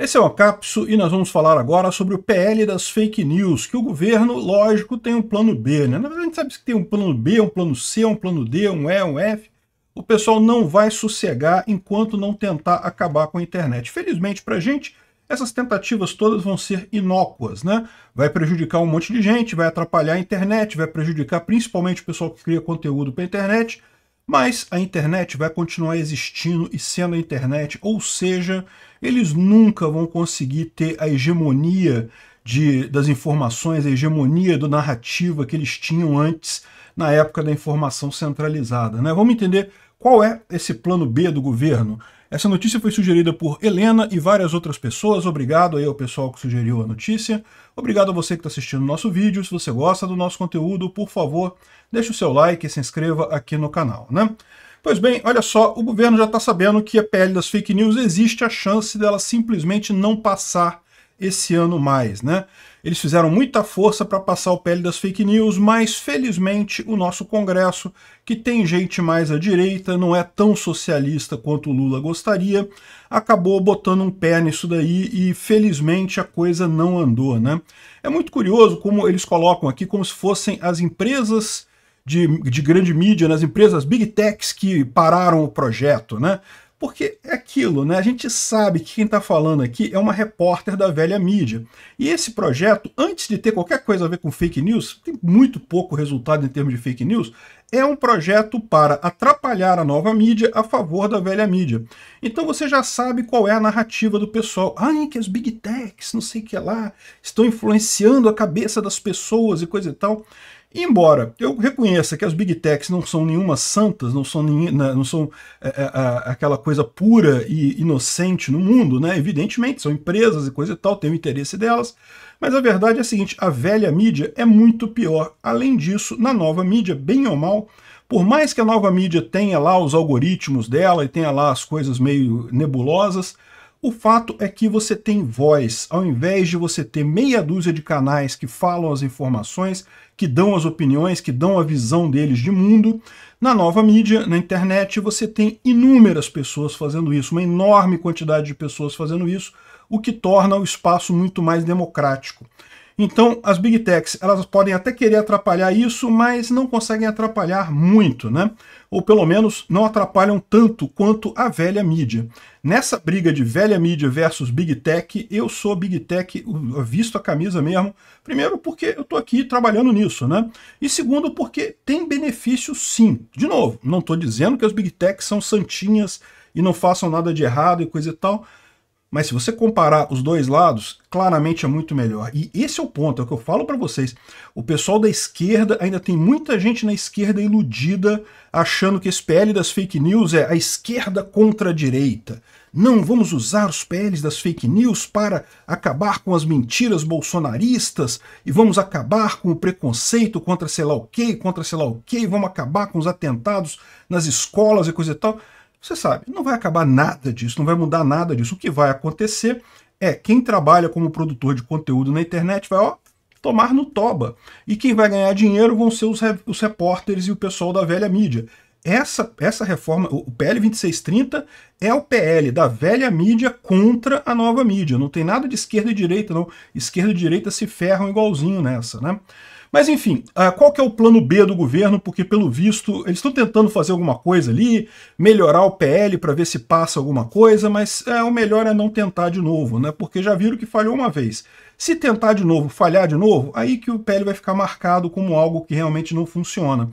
Esse é o Acapso e nós vamos falar agora sobre o PL das fake news, que o governo, lógico, tem um plano B, né? Na verdade, a gente sabe que tem um plano B, um plano C, um plano D, um E, um F. O pessoal não vai sossegar enquanto não tentar acabar com a internet. Felizmente para a gente, essas tentativas todas vão ser inócuas, né? Vai prejudicar um monte de gente, vai atrapalhar a internet, vai prejudicar principalmente o pessoal que cria conteúdo para a internet, mas a internet vai continuar existindo e sendo a internet, ou seja, eles nunca vão conseguir ter a hegemonia de, das informações, a hegemonia do narrativa que eles tinham antes na época da informação centralizada. Né? Vamos entender qual é esse plano B do governo? Essa notícia foi sugerida por Helena e várias outras pessoas. Obrigado aí ao pessoal que sugeriu a notícia. Obrigado a você que está assistindo o nosso vídeo. Se você gosta do nosso conteúdo, por favor, deixe o seu like e se inscreva aqui no canal, né? Pois bem, olha só, o governo já está sabendo que a pele das fake news existe a chance dela simplesmente não passar esse ano mais, né? Eles fizeram muita força para passar o pele das fake news, mas felizmente o nosso Congresso, que tem gente mais à direita, não é tão socialista quanto o Lula gostaria, acabou botando um pé nisso daí e felizmente a coisa não andou, né? É muito curioso como eles colocam aqui como se fossem as empresas de, de grande mídia, nas né? empresas big techs que pararam o projeto, né? Porque é aquilo, né? A gente sabe que quem está falando aqui é uma repórter da velha mídia. E esse projeto, antes de ter qualquer coisa a ver com fake news, tem muito pouco resultado em termos de fake news, é um projeto para atrapalhar a nova mídia a favor da velha mídia. Então você já sabe qual é a narrativa do pessoal. Ai, que as big techs, não sei o que lá, estão influenciando a cabeça das pessoas e coisa e tal. Embora eu reconheça que as big techs não são nenhuma santas, não são, né, não são é, é, aquela coisa pura e inocente no mundo, né? Evidentemente, são empresas e coisa e tal, tem o interesse delas. Mas a verdade é a seguinte: a velha mídia é muito pior. Além disso, na nova mídia, bem ou mal, por mais que a nova mídia tenha lá os algoritmos dela e tenha lá as coisas meio nebulosas, o fato é que você tem voz, ao invés de você ter meia dúzia de canais que falam as informações, que dão as opiniões, que dão a visão deles de mundo, na nova mídia, na internet, você tem inúmeras pessoas fazendo isso, uma enorme quantidade de pessoas fazendo isso, o que torna o espaço muito mais democrático. Então, as big techs, elas podem até querer atrapalhar isso, mas não conseguem atrapalhar muito, né? Ou pelo menos não atrapalham tanto quanto a velha mídia. Nessa briga de velha mídia versus big tech, eu sou big tech, visto a camisa mesmo. Primeiro, porque eu estou aqui trabalhando nisso, né? E segundo, porque tem benefício sim. De novo, não estou dizendo que as big techs são santinhas e não façam nada de errado e coisa e tal mas se você comparar os dois lados, claramente é muito melhor. E esse é o ponto, é o que eu falo para vocês. O pessoal da esquerda, ainda tem muita gente na esquerda iludida, achando que esse PL das fake news é a esquerda contra a direita. Não vamos usar os PLs das fake news para acabar com as mentiras bolsonaristas e vamos acabar com o preconceito contra sei lá o quê contra sei lá o quê vamos acabar com os atentados nas escolas e coisa e tal. Você sabe, não vai acabar nada disso, não vai mudar nada disso. O que vai acontecer é quem trabalha como produtor de conteúdo na internet vai ó, tomar no toba. E quem vai ganhar dinheiro vão ser os, re os repórteres e o pessoal da velha mídia. Essa, essa reforma, o PL 2630 é o PL da velha mídia contra a nova mídia. Não tem nada de esquerda e direita, não. Esquerda e direita se ferram igualzinho nessa, né? Mas enfim, ah, qual que é o plano B do governo? Porque pelo visto eles estão tentando fazer alguma coisa ali, melhorar o PL para ver se passa alguma coisa, mas é, o melhor é não tentar de novo, né? Porque já viram que falhou uma vez. Se tentar de novo, falhar de novo, aí que o PL vai ficar marcado como algo que realmente não funciona.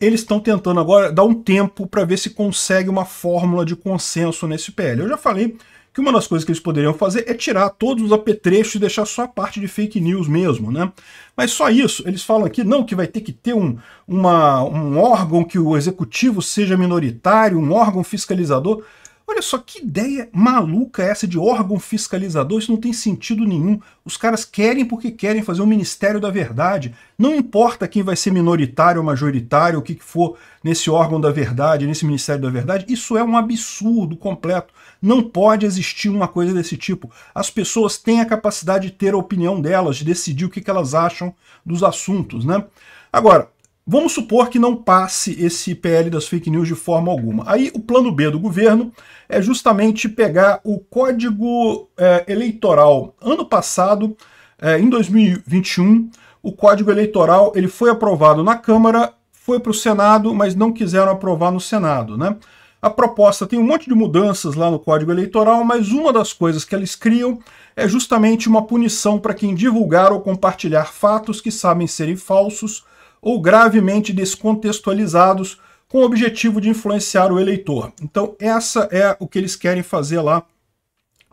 Eles estão tentando agora dar um tempo para ver se consegue uma fórmula de consenso nesse PL. Eu já falei que uma das coisas que eles poderiam fazer é tirar todos os apetrechos e deixar só a parte de fake news mesmo, né? Mas só isso, eles falam aqui, não, que vai ter que ter um, uma, um órgão que o executivo seja minoritário, um órgão fiscalizador. Olha só que ideia maluca é essa de órgão fiscalizador, isso não tem sentido nenhum. Os caras querem porque querem fazer um Ministério da Verdade. Não importa quem vai ser minoritário ou majoritário, o que, for nesse órgão da verdade, nesse Ministério da Verdade, isso é um absurdo completo. Não pode existir uma coisa desse tipo. As pessoas têm a capacidade de ter a opinião delas, de decidir o que, que elas acham dos assuntos, né? Agora, Vamos supor que não passe esse PL das fake news de forma alguma. Aí o plano B do governo é justamente pegar o código é, eleitoral. Ano passado, é, em 2021, o código eleitoral ele foi aprovado na Câmara, foi para o Senado, mas não quiseram aprovar no Senado. Né? A proposta tem um monte de mudanças lá no código eleitoral, mas uma das coisas que eles criam é justamente uma punição para quem divulgar ou compartilhar fatos que sabem serem falsos ou gravemente descontextualizados com o objetivo de influenciar o eleitor. Então, essa é o que eles querem fazer lá,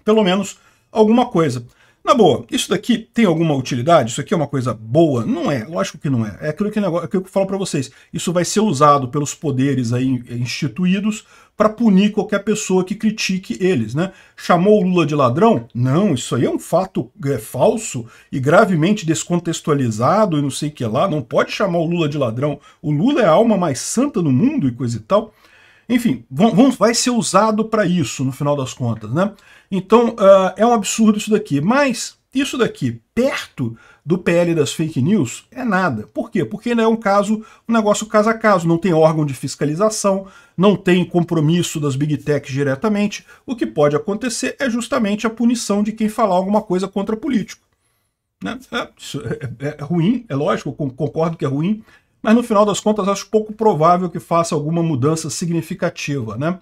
pelo menos alguma coisa. Na boa, isso daqui tem alguma utilidade? Isso aqui é uma coisa boa? Não é, lógico que não é. É aquilo que, negócio, é aquilo que eu falo para vocês. Isso vai ser usado pelos poderes aí instituídos para punir qualquer pessoa que critique eles, né? Chamou o Lula de ladrão? Não, isso aí é um fato é, falso e gravemente descontextualizado e não sei o que lá. Não pode chamar o Lula de ladrão. O Lula é a alma mais santa do mundo e coisa e tal. Enfim, vão, vão, vai ser usado para isso no final das contas, né? Então uh, é um absurdo isso daqui, mas isso daqui perto do PL das fake news é nada. Por quê? Porque ainda é um caso, um negócio caso a caso, não tem órgão de fiscalização, não tem compromisso das big techs diretamente. O que pode acontecer é justamente a punição de quem falar alguma coisa contra político. Né? Ah, é, é, é ruim, é lógico, concordo que é ruim, mas no final das contas acho pouco provável que faça alguma mudança significativa, né?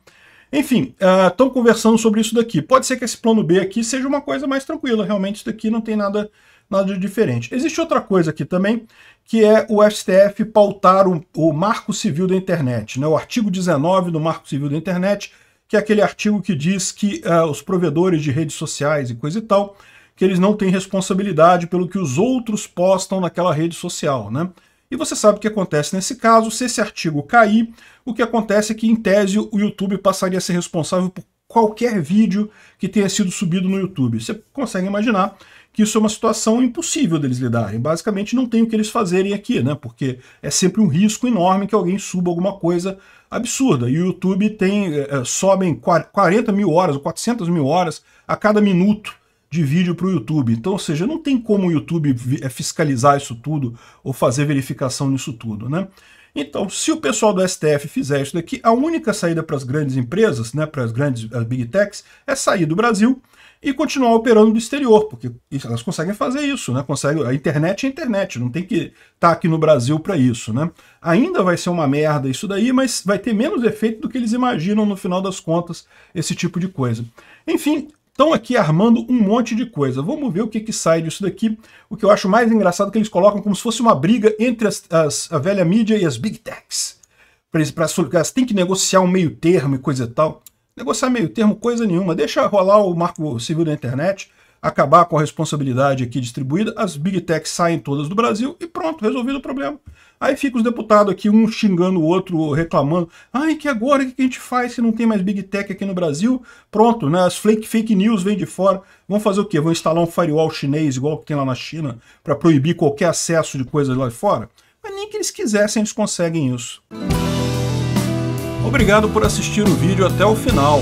Enfim, estão é, uh, conversando sobre isso daqui. Pode ser que esse plano B aqui seja uma coisa mais tranquila, realmente isso daqui não tem nada, nada de diferente. Existe outra coisa aqui também, que é o STF pautar o, o Marco Civil da Internet, né? o artigo 19 do Marco Civil da Internet, que é aquele artigo que diz que uh, os provedores de redes sociais e coisa e tal, que eles não têm responsabilidade pelo que os outros postam naquela rede social, né? E você sabe o que acontece nesse caso, se esse artigo cair, o que acontece é que, em tese, o YouTube passaria a ser responsável por qualquer vídeo que tenha sido subido no YouTube. Você consegue imaginar que isso é uma situação impossível deles lidarem. Basicamente, não tem o que eles fazerem aqui, né? Porque é sempre um risco enorme que alguém suba alguma coisa absurda. E o YouTube tem, é, sobem 40 mil horas ou 400 mil horas a cada minuto de vídeo para o YouTube. Então, ou seja, não tem como o YouTube eh, fiscalizar isso tudo ou fazer verificação nisso tudo, né? Então, se o pessoal do STF fizer isso daqui, a única saída para as grandes empresas, né, para as grandes as eh, big techs, é sair do Brasil e continuar operando do exterior, porque elas conseguem fazer isso, né? Consegue a internet é internet, não tem que estar tá aqui no Brasil para isso, né? Ainda vai ser uma merda isso daí, mas vai ter menos efeito do que eles imaginam no final das contas, esse tipo de coisa. Enfim, Estão aqui armando um monte de coisa. Vamos ver o que, que sai disso daqui. O que eu acho mais engraçado é que eles colocam como se fosse uma briga entre as, as, a velha mídia e as big techs. Pra pra, elas têm que negociar um meio termo e coisa e tal. Negociar meio termo, coisa nenhuma. Deixa rolar o marco civil da internet acabar com a responsabilidade aqui distribuída, as big techs saem todas do Brasil e pronto, resolvido o problema. Aí fica os deputados aqui, um xingando o outro, reclamando. Ai, que agora, o que a gente faz se não tem mais big tech aqui no Brasil? Pronto, né? As fake, fake news vêm de fora. Vão fazer o quê? Vão instalar um firewall chinês, igual que tem lá na China, para proibir qualquer acesso de coisas lá de fora? Mas nem que eles quisessem, eles conseguem isso. Obrigado por assistir o vídeo até o final.